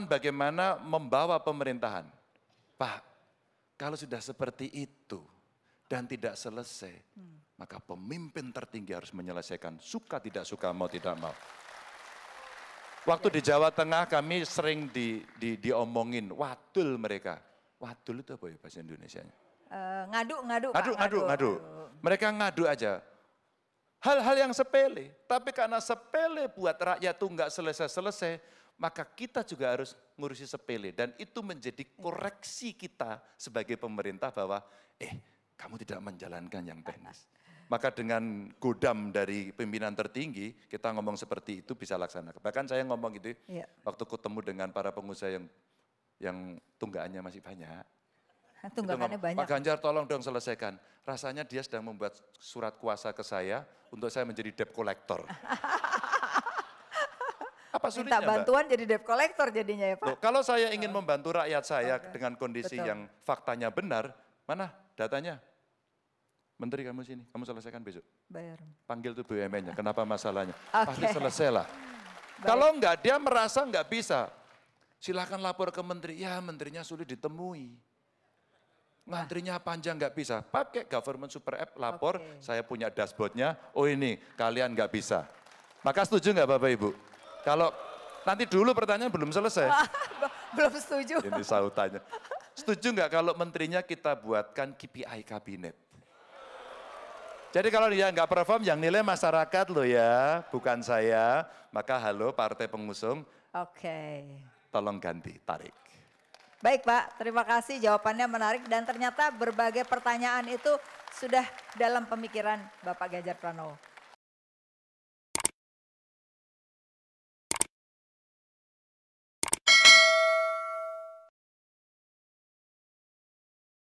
bagaimana membawa pemerintahan. Pak, kalau sudah seperti itu dan tidak selesai, hmm. maka pemimpin tertinggi harus menyelesaikan suka tidak suka, mau tidak mau. Waktu ya. di Jawa Tengah kami sering di, di, diomongin wadul mereka. Wadul itu apa ya bahasa Indonesia? Uh, eh, ngadu, ngadu, ngadu, Pak, ngadu, ngadu, ngadu. Mereka ngadu aja. Hal-hal yang sepele. Tapi karena sepele buat rakyat itu nggak selesai-selesai, maka kita juga harus ngurusi sepele. Dan itu menjadi koreksi kita sebagai pemerintah bahwa, eh kamu tidak menjalankan yang teknis. Maka dengan godam dari pimpinan tertinggi, kita ngomong seperti itu bisa laksanakan. Bahkan saya ngomong gitu, ya. Iya. waktu ketemu dengan para pengusaha yang yang tunggaannya masih banyak, Kan tunggakannya banyak. Pak Ganjar tolong dong selesaikan. Rasanya dia sedang membuat surat kuasa ke saya untuk saya menjadi debt collector. Apa sulitnya, Minta bantuan Mbak? jadi debt collector jadinya ya Pak. Loh, kalau saya ingin oh. membantu rakyat saya okay. dengan kondisi Betul. yang faktanya benar, mana datanya? Menteri kamu sini, kamu selesaikan besok. Bayar. Panggil tuh BUMN-nya, kenapa masalahnya? okay. Pasti selesailah. lah. Kalau enggak, dia merasa enggak bisa. Silahkan lapor ke menteri, ya menterinya sulit ditemui. Ngantrinya panjang nggak bisa. Pakai government super app lapor, okay. saya punya dashboardnya. Oh ini kalian nggak bisa. Maka setuju nggak Bapak Ibu? Kalau nanti dulu pertanyaan belum selesai. belum setuju. Ini saya tanya, Setuju nggak kalau menterinya kita buatkan KPI kabinet? Jadi kalau dia nggak perform, yang nilai masyarakat loh ya, bukan saya. Maka halo partai pengusung. Oke. Okay. Tolong ganti, tarik. Baik Pak, terima kasih jawabannya menarik dan ternyata berbagai pertanyaan itu sudah dalam pemikiran Bapak Gajar Pranowo.